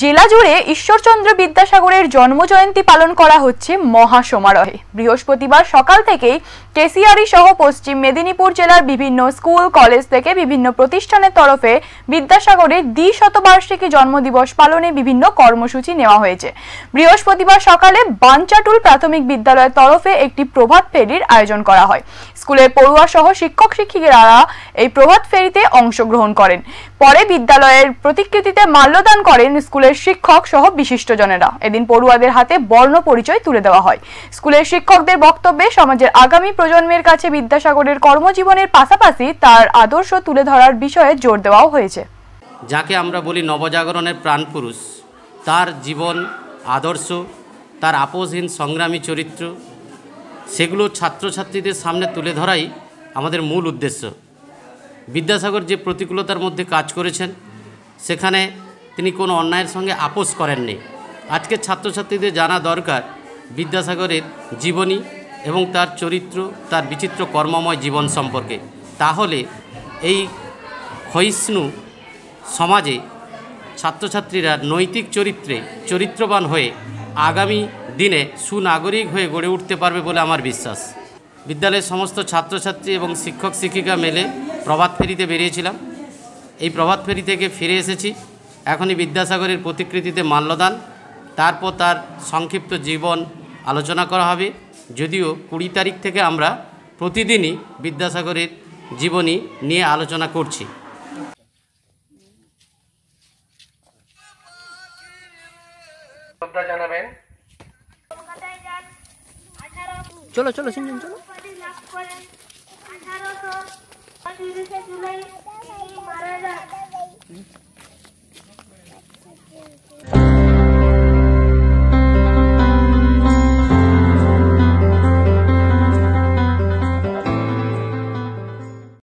জেলা জুড়ে ঈশ্বরচন্দ্র বিদ্যাসাগরের জন্মজয়ন্তী পালন করা হচ্ছে মহা সমারোহে বৃহস্পতিবার সকাল থেকেই কেসিয়ারি সহ পশ্চিম মেদিনীপুর জেলার বিভিন্ন স্কুল কলেজ থেকে বিভিন্ন প্রতিষ্ঠানের তরফে বিদ্যাসাগরের দ্বিশতবার্ষিকী জন্মদিবস পালনে বিভিন্ন কর্মসূচি নেওয়া হয়েছে বৃহস্পতিবার সকালে বাঞ্চাটুল প্রাথমিক বিদ্যালয়ের তরফে একটি প্রভাত ফেরির আয়োজন করা হয় স্কুলের পড়ুয়া সহ শিক্ষক শিক্ষিকারা এই প্রভাত ফেরিতে অংশগ্রহণ করেন পরে বিদ্যালয়ের প্রতিকৃতিতে মাল্যদান করেন স্কুলের শিক্ষক সহ বিশিষ্টজনেরা এদিন পড়ুয়াদের হাতে বর্ণ পরিচয় তুলে দেওয়া হয় স্কুলের শিক্ষকদের বক্তব্যে সমাজের আগামী প্রজন্মের কাছে বিদ্যাসাগরের কর্মজীবনের পাশাপাশি তার আদর্শ তুলে ধরার বিষয়ে জোর দেওয়াও হয়েছে যাকে আমরা বলি নবজাগরণের প্রাণপুরুষ তার জীবন আদর্শ তার আপোষহীন সংগ্রামী চরিত্র সেগুলো ছাত্রছাত্রীদের সামনে তুলে ধরাই আমাদের মূল উদ্দেশ্য বিদ্যাসাগর যে প্রতিকূলতার মধ্যে কাজ করেছেন সেখানে তিনি কোনো অন্যায়ের সঙ্গে আপোষ করেননি আজকে ছাত্রছাত্রীদের জানা দরকার বিদ্যাসাগরের জীবনী এবং তার চরিত্র তার বিচিত্র কর্মময় জীবন সম্পর্কে তাহলে এই ক্ষয়িষ্ণু সমাজে ছাত্রছাত্রীরা নৈতিক চরিত্রে চরিত্রবান হয়ে আগামী দিনে সুনাগরিক হয়ে গড়ে উঠতে পারবে বলে আমার বিশ্বাস বিদ্যালয়ের সমস্ত ছাত্রছাত্রী এবং শিক্ষক শিক্ষিকা মেলে প্রভাত ফেরিতে বেরিয়েছিলাম এই প্রভাত ফেরি থেকে ফিরে এসেছি এখনই বিদ্যাসাগরের প্রতিকৃতিতে মাল্যদান তারপর তার সংক্ষিপ্ত জীবন আলোচনা করা হবে যদিও কুড়ি তারিখ থেকে আমরা প্রতিদিনই বিদ্যাসাগরের জীবনী নিয়ে আলোচনা করছি জানাবেন চলো চলো চলো शिव से मारा जाता